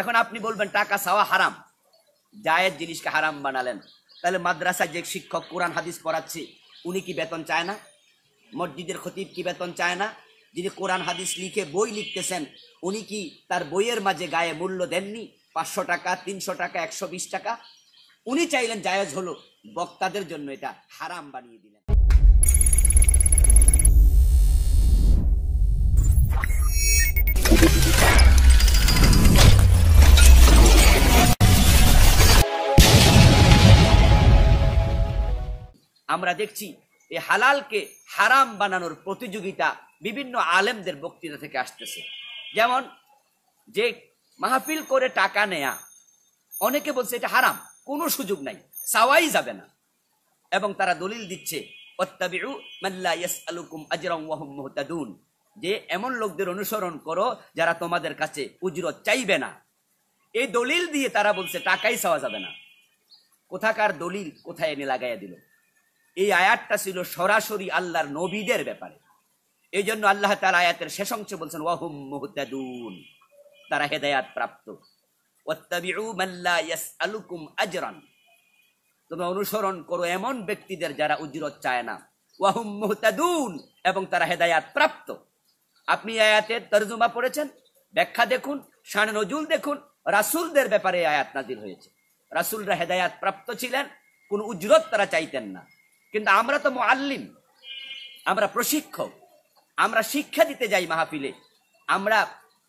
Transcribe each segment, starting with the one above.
এখন আপনি বলবেন টাকা চাওয়া হারাম জায়েজ জিনিসকে হারাম বানালেন তাহলে মাদ্রাসা যে শিক্ষক কোরআন হাদিস পড়াচ্ছে উনি কি বেতন চায় না মসজিদের খতিব কি বেতন চায় না যিনি কোরআন হাদিস লিখে বই লিখতেছেন উনি কি তার বইয়ের মাঝে গায়ে মূল্য দেননি পাঁচশো টাকা তিনশো টাকা একশো বিশ টাকা উনি চাইলেন জায়েজ হলো বক্তাদের জন্য এটা হারাম বানিয়ে দিলেন আমরা দেখছি এই হালালকে হারাম বানানোর প্রতিযোগিতা বিভিন্ন আলেমদের বক্তৃতা থেকে আসতেছে যেমন যে মাহফিল করে টাকা নেয়া অনেকে বলছে এটা হারাম কোনো সুযোগ নাই সাওয়াই যাবে না এবং তারা দলিল দিচ্ছে যে এমন লোকদের অনুসরণ করো যারা তোমাদের কাছে উজরত চাইবে না এই দলিল দিয়ে তারা বলছে টাকাই চাওয়া যাবে না কোথাকার দলিল কোথায় এনে লাগাইয়া দিল এই আয়াতটা ছিল সরাসরি আল্লাহর নবীদের ব্যাপারে এই জন্য আল্লাহ তার আয়াতের শেষ অংশে বলছেন ওহম মুহতাদুন তারা হেদায়াত প্রাপ্ত আজরান তোমরা অনুসরণ করো এমন ব্যক্তিদের যারা উজরত চায় না ওয়াহুম মুহতাদুন এবং তারা হেদায়াত প্রাপ্ত আপনি আয়াতের তরজুমা পড়েছেন ব্যাখ্যা দেখুন শান নজুল দেখুন রাসুলদের ব্যাপারে আয়াত নাজিল হয়েছে রাসুলরা হেদায়াত প্রাপ্ত ছিলেন কোন উজরত তারা চাইতেন না কিন্তু আমরা তো মোয়াল্লিম আমরা প্রশিক্ষক আমরা শিক্ষা দিতে যাই মাহফিলে আমরা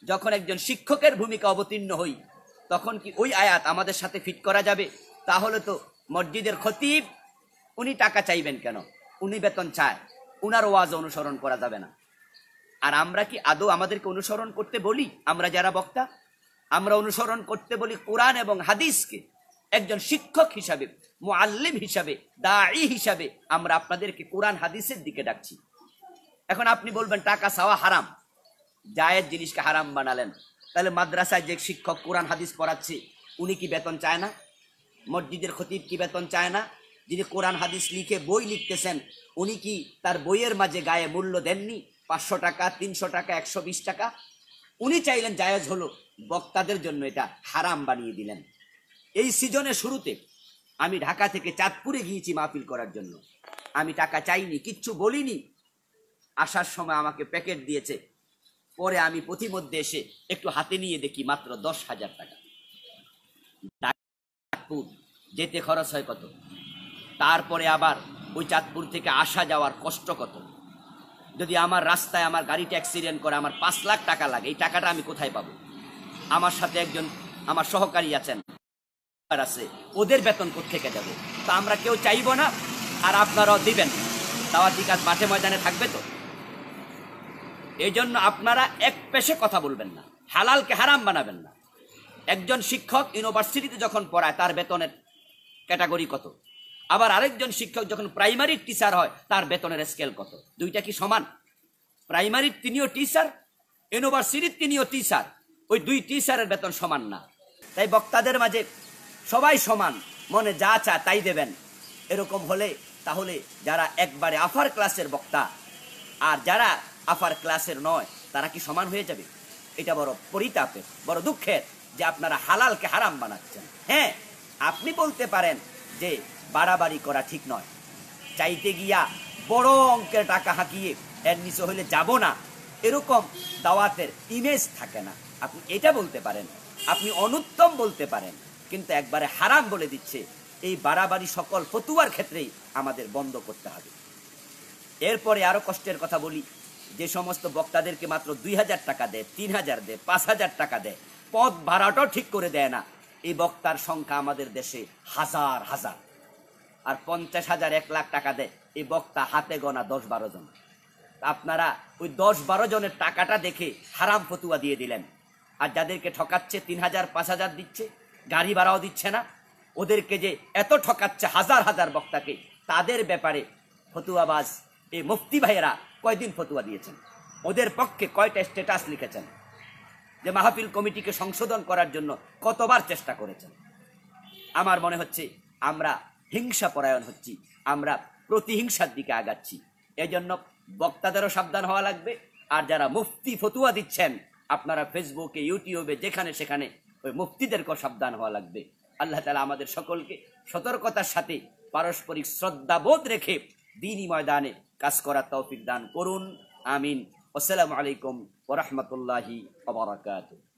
যখন একজন শিক্ষকের ভূমিকা অবতীর্ণ হই তখন কি ওই আয়াত আমাদের সাথে ফিট করা যাবে তাহলে তো মসজিদের খতিব উনি টাকা চাইবেন কেন উনি বেতন চায় উনার ওয়াজ অনুসরণ করা যাবে না আর আমরা কি আদৌ আমাদেরকে অনুসরণ করতে বলি আমরা যারা বক্তা আমরা অনুসরণ করতে বলি কোরআন এবং হাদিসকে একজন শিক্ষক হিসাবে মোয়াল্লিম হিসাবে দায়ী হিসাবে আমরা আপনাদেরকে কোরআন হাদিসের দিকে ডাকছি এখন আপনি বলবেন টাকা চাওয়া হারাম জায়ের জিনিসকে হারাম বানালেন তাহলে মাদ্রাসায় যে শিক্ষক কোরআন হাদিস পড়াচ্ছে উনি কি বেতন চায় না মসজিদের খতিব কি বেতন চায় না যিনি কোরআন হাদিস লিখে বই লিখতেছেন উনি কি তার বইয়ের মাঝে গায়ে মূল্য দেননি পাঁচশো টাকা তিনশো টাকা একশো টাকা উনি চাইলেন জায়েজ হলো বক্তাদের জন্য এটা হারাম বানিয়ে দিলেন এই সিজনে শুরুতে আমি ঢাকা থেকে চাঁদপুরে গিয়েছি মাহফিল করার জন্য আমি টাকা চাইনি কিচ্ছু বলিনি আসার সময় আমাকে প্যাকেট দিয়েছে পরে আমি প্রতিমধ্যে এসে একটু হাতে নিয়ে দেখি মাত্র দশ হাজার টাকা চাঁদপুর যেতে খরচ হয় কত তারপরে আবার ওই চাঁদপুর থেকে আসা যাওয়ার কষ্ট কত যদি আমার রাস্তায় আমার গাড়িটা অ্যাক্সিডেন্ট করে আমার পাঁচ লাখ টাকা লাগে এই টাকাটা আমি কোথায় পাবো আমার সাথে একজন আমার সহকারী আছেন আছে ওদের বেতন থেকে যাবে তা আমরা কেউ চাইব না আর আপনারাও দিবেন দাওয়াতি কাজ মাঠে ময়দানে থাকবে তো এই জন্য আপনারা এক পেশে কথা বলবেন না হালালকে হারাম বানাবেন না একজন শিক্ষক ইউনিভার্সিটিতে যখন পড়ায় তার বেতনের ক্যাটাগরি কত আবার আরেকজন শিক্ষক যখন প্রাইমারি টিচার হয় তার বেতনের স্কেল কত দুইটা কি সমান প্রাইমারির তিনিও টিচার ইউনিভার্সিটির তিনিও টিচার ওই দুই টিচারের বেতন সমান না তাই বক্তাদের মাঝে সবাই সমান মনে যা চা তাই দেবেন এরকম হলে তাহলে যারা একবারে আফার ক্লাসের বক্তা আর যারা আফার ক্লাসের নয় তারা কি সমান হয়ে যাবে এটা বড় পরিতাপের বড় দুঃখের যে আপনারা হালালকে হারাম বানাচ্ছেন হ্যাঁ আপনি বলতে পারেন যে বাড়াবাড়ি করা ঠিক নয় চাইতে গিয়া বড় অঙ্কের টাকা হাঁকিয়ে এর নিচে হইলে যাব না এরকম দাওয়াতের ইমেজ থাকে না আপনি এটা বলতে পারেন আপনি অনুত্তম বলতে পারেন কিন্তু একবারে হারাম বলে দিচ্ছে এই বাড়াবাড়ি সকল ফতুয়ার ক্ষেত্রেই আমাদের বন্ধ করতে হবে এরপরে আরও কষ্টের কথা বলি যে সমস্ত বক্তাদেরকে মাত্র দুই হাজার টাকা দেয় তিন হাজার দেয় পাঁচ হাজার টাকা দেয় পথ ভাড়াটাও ঠিক করে দেয় না এই বক্তার সংখ্যা আমাদের দেশে হাজার হাজার আর পঞ্চাশ হাজার এক লাখ টাকা দেয় এই বক্তা হাতে গোনা দশ বারো জন আপনারা ওই দশ বারো জনের টাকাটা দেখে হারাম ফতুয়া দিয়ে দিলেন আর যাদেরকে ঠকাচ্ছে তিন হাজার পাঁচ হাজার দিচ্ছে গাড়ি ভাড়াও দিচ্ছে না ওদেরকে যে এত ঠকাচ্ছে হাজার হাজার বক্তাকে তাদের ব্যাপারে ফতুয়াবাজ এই মুফতি ভাইয়েরা কয়দিন ফতুয়া দিয়েছেন ওদের পক্ষে কয়টা স্ট্যাটাস লিখেছেন যে মাহফিল কমিটিকে সংশোধন করার জন্য কতবার চেষ্টা করেছেন আমার মনে হচ্ছে আমরা হিংসা পরায়ণ হচ্ছি আমরা প্রতিহিংসার দিকে আগাচ্ছি এজন্য বক্তাদেরও সাবধান হওয়া লাগবে আর যারা মুফতি ফতুয়া দিচ্ছেন আপনারা ফেসবুকে ইউটিউবে যেখানে সেখানে ওই মুক্তিদেরকেও সাবধান হওয়া লাগবে আল্লাহ তালা আমাদের সকলকে সতর্কতার সাথে পারস্পরিক শ্রদ্ধাবোধ রেখে দিনই ময়দানে কাজ করার তৌফিক দান করুন আমিন আসসালামু আলাইকুম ওরহমতুল্লাহি ওবরাকাতু